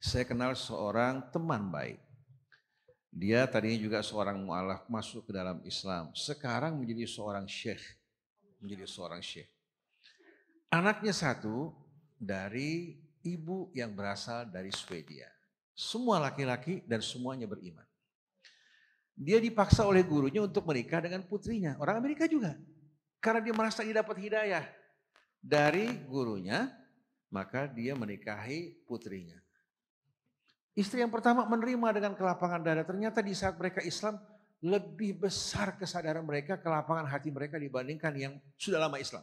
saya kenal seorang teman baik. Dia tadinya juga seorang mu'alaf masuk ke dalam Islam. Sekarang menjadi seorang syekh. Menjadi seorang syekh. Anaknya satu dari ibu yang berasal dari Swedia. Semua laki-laki dan semuanya beriman. Dia dipaksa oleh gurunya untuk menikah dengan putrinya. Orang Amerika juga. Karena dia merasa dia dapat hidayah dari gurunya, maka dia menikahi putrinya. Istri yang pertama menerima dengan kelapangan dada. Ternyata di saat mereka Islam, lebih besar kesadaran mereka, kelapangan hati mereka dibandingkan yang sudah lama Islam.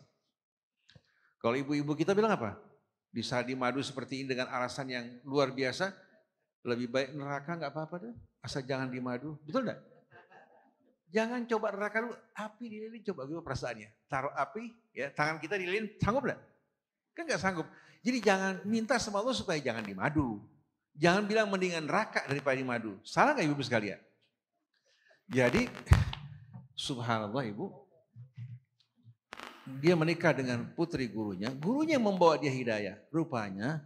Kalau ibu-ibu kita bilang apa? Di saat dimadu seperti ini dengan alasan yang luar biasa, lebih baik neraka nggak apa-apa deh, asal jangan dimadu. Betul nggak? Jangan coba neraka dulu, api dililin coba gimana perasaannya. Taruh api, ya tangan kita dililin, sanggup nggak? Kan sanggup. Jadi jangan minta sama Allah supaya jangan dimadu. Jangan bilang mendingan raka daripada madu. Salah gak ibu ibu sekalian? Jadi subhanallah ibu, dia menikah dengan putri gurunya. Gurunya membawa dia hidayah. Rupanya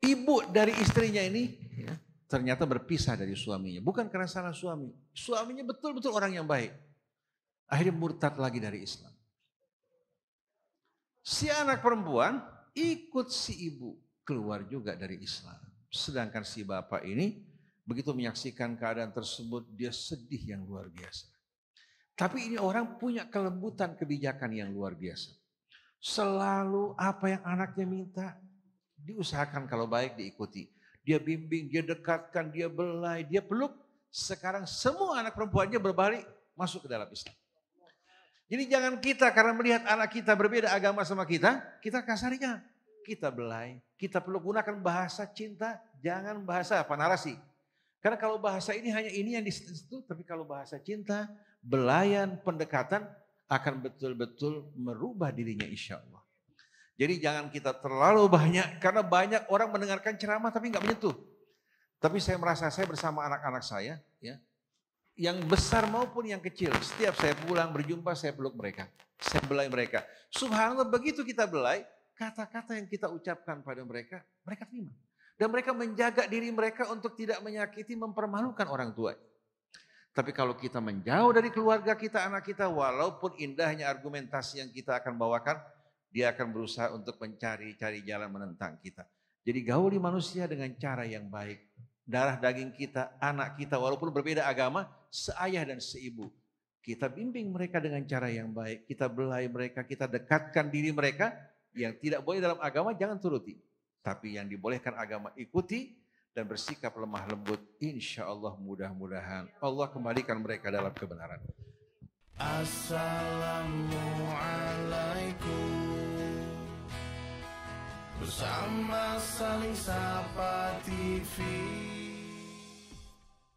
ibu dari istrinya ini ya, ternyata berpisah dari suaminya. Bukan karena salah suami. Suaminya betul-betul orang yang baik. Akhirnya murtad lagi dari Islam. Si anak perempuan ikut si ibu keluar juga dari Islam. Sedangkan si bapak ini begitu menyaksikan keadaan tersebut dia sedih yang luar biasa. Tapi ini orang punya kelembutan kebijakan yang luar biasa. Selalu apa yang anaknya minta diusahakan kalau baik diikuti. Dia bimbing, dia dekatkan, dia belai, dia peluk. Sekarang semua anak perempuannya berbalik masuk ke dalam Islam. Jadi jangan kita karena melihat anak kita berbeda agama sama kita, kita kasarinya kita belai, kita perlu gunakan bahasa cinta, jangan bahasa apa narasi. Karena kalau bahasa ini hanya ini yang disitu, tapi kalau bahasa cinta, belayan, pendekatan akan betul-betul merubah dirinya insya Allah. Jadi jangan kita terlalu banyak, karena banyak orang mendengarkan ceramah tapi nggak menyentuh. Tapi saya merasa saya bersama anak-anak saya, ya, yang besar maupun yang kecil. Setiap saya pulang berjumpa, saya peluk mereka. Saya belai mereka. Subhanallah begitu kita belai, kata-kata yang kita ucapkan pada mereka, mereka terima. Dan mereka menjaga diri mereka untuk tidak menyakiti, mempermalukan orang tua. Tapi kalau kita menjauh dari keluarga kita, anak kita, walaupun indahnya argumentasi yang kita akan bawakan, dia akan berusaha untuk mencari-cari jalan menentang kita. Jadi gauli manusia dengan cara yang baik. Darah daging kita, anak kita, walaupun berbeda agama, seayah dan seibu. Kita bimbing mereka dengan cara yang baik. Kita belai mereka, kita dekatkan diri mereka yang tidak boleh dalam agama jangan turuti. Tapi yang dibolehkan agama ikuti dan bersikap lemah lembut. Insya Allah mudah-mudahan Allah kembalikan mereka dalam kebenaran. Assalamualaikum Bersama saling sapa TV